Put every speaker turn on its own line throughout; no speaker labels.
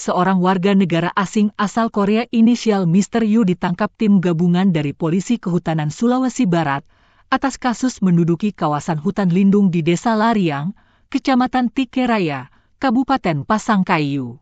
seorang warga negara asing asal Korea inisial Mr. Yu ditangkap tim gabungan dari Polisi Kehutanan Sulawesi Barat atas kasus menduduki kawasan hutan lindung di Desa Lariang, Kecamatan Tikeraya, Kabupaten Pasangkayu.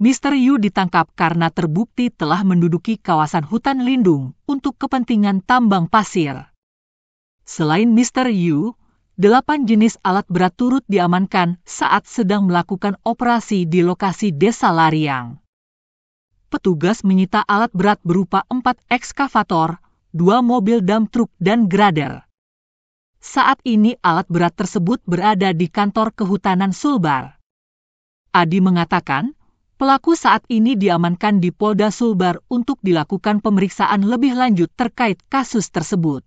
Mr. Yu ditangkap karena terbukti telah menduduki kawasan hutan lindung untuk kepentingan tambang pasir. Selain Mr. Yu, delapan jenis alat berat turut diamankan saat sedang melakukan operasi di lokasi Desa Lariang. Petugas menyita alat berat berupa empat ekskavator, dua mobil dump truk dan grader. Saat ini alat berat tersebut berada di kantor kehutanan Sulbar. Adi mengatakan, pelaku saat ini diamankan di Polda Sulbar untuk dilakukan pemeriksaan lebih lanjut terkait kasus
tersebut.